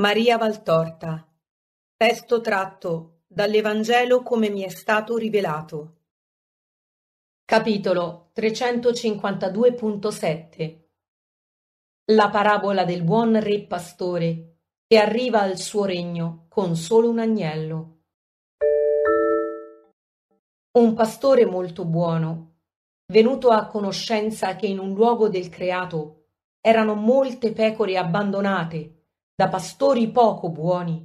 Maria Valtorta. Testo tratto dall'Evangelo come mi è stato rivelato. Capitolo 352.7 La parabola del buon re pastore che arriva al suo regno con solo un agnello. Un pastore molto buono, venuto a conoscenza che in un luogo del creato erano molte pecore abbandonate da pastori poco buoni,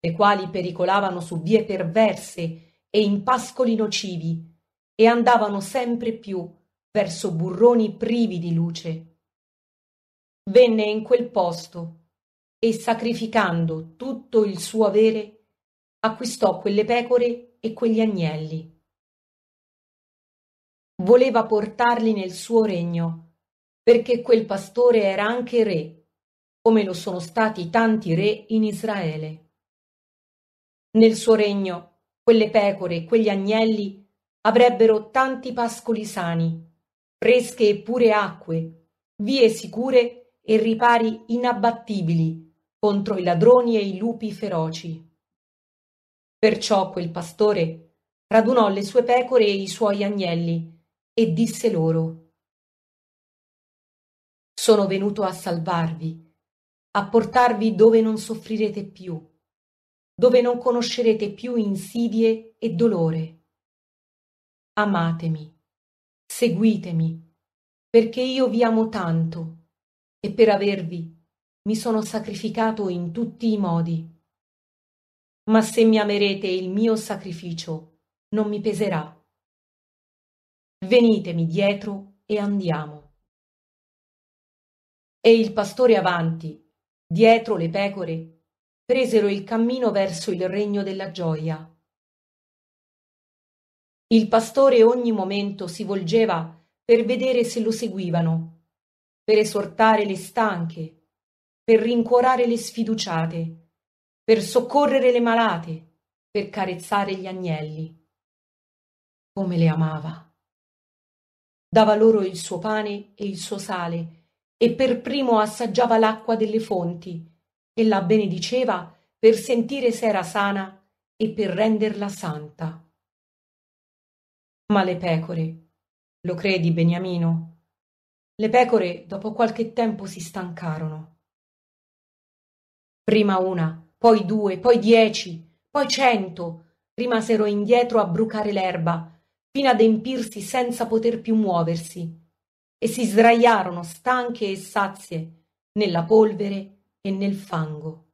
le quali pericolavano su vie perverse e in pascoli nocivi e andavano sempre più verso burroni privi di luce. Venne in quel posto e sacrificando tutto il suo avere acquistò quelle pecore e quegli agnelli. Voleva portarli nel suo regno, perché quel pastore era anche re come lo sono stati tanti re in Israele. Nel suo regno, quelle pecore e quegli agnelli avrebbero tanti pascoli sani, fresche e pure acque, vie sicure e ripari inabbattibili contro i ladroni e i lupi feroci. Perciò quel pastore radunò le sue pecore e i suoi agnelli e disse loro Sono venuto a salvarvi a portarvi dove non soffrirete più, dove non conoscerete più insidie e dolore. Amatemi, seguitemi, perché io vi amo tanto e per avervi mi sono sacrificato in tutti i modi. Ma se mi amerete il mio sacrificio non mi peserà. Venitemi dietro e andiamo. E il pastore avanti, Dietro le pecore presero il cammino verso il regno della gioia. Il pastore ogni momento si volgeva per vedere se lo seguivano, per esortare le stanche, per rincuorare le sfiduciate, per soccorrere le malate, per carezzare gli agnelli. Come le amava. Dava loro il suo pane e il suo sale e per primo assaggiava l'acqua delle fonti e la benediceva per sentire se era sana e per renderla santa. Ma le pecore, lo credi Beniamino? Le pecore dopo qualche tempo si stancarono. Prima una, poi due, poi dieci, poi cento rimasero indietro a brucare l'erba, fino ad empirsi senza poter più muoversi e si sdraiarono stanche e sazie nella polvere e nel fango.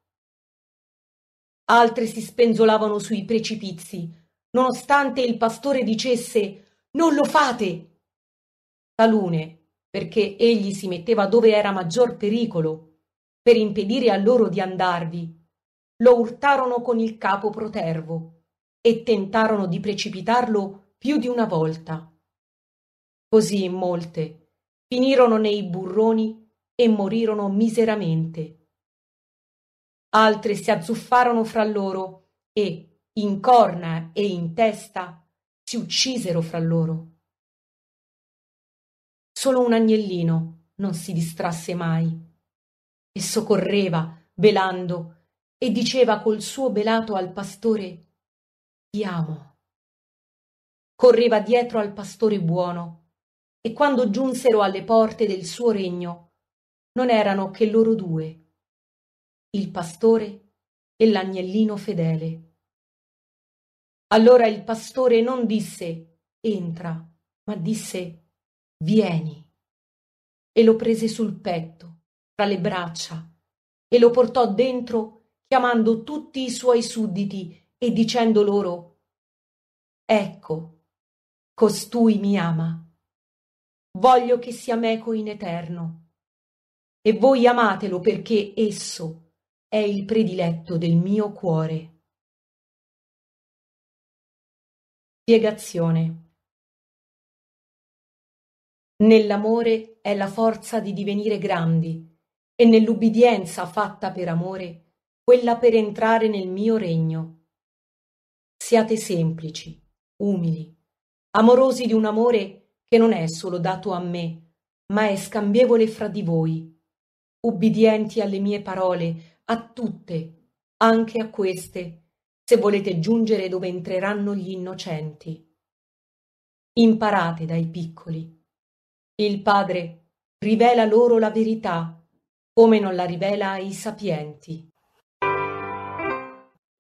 Altre si spenzolavano sui precipizi, nonostante il pastore dicesse non lo fate. Talune, perché egli si metteva dove era maggior pericolo, per impedire a loro di andarvi, lo urtarono con il capo protervo e tentarono di precipitarlo più di una volta. Così molte finirono nei burroni e morirono miseramente. Altre si azzuffarono fra loro e, in corna e in testa, si uccisero fra loro. Solo un agnellino non si distrasse mai Esso correva, belando, e diceva col suo belato al pastore Ti amo. Correva dietro al pastore buono e quando giunsero alle porte del suo regno non erano che loro due, il pastore e l'agnellino fedele. Allora il pastore non disse entra, ma disse vieni. E lo prese sul petto, tra le braccia, e lo portò dentro, chiamando tutti i suoi sudditi e dicendo loro Ecco, costui mi ama voglio che sia meco in eterno. E voi amatelo perché esso è il prediletto del mio cuore. Spiegazione. Nell'amore è la forza di divenire grandi e nell'ubbidienza fatta per amore quella per entrare nel mio regno. Siate semplici, umili, amorosi di un amore che che non è solo dato a me, ma è scambievole fra di voi. Ubbidienti alle mie parole, a tutte, anche a queste, se volete giungere dove entreranno gli innocenti. Imparate dai piccoli. Il Padre rivela loro la verità, come non la rivela ai sapienti.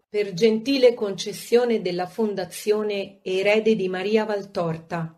Per gentile concessione della Fondazione Erede di Maria Valtorta.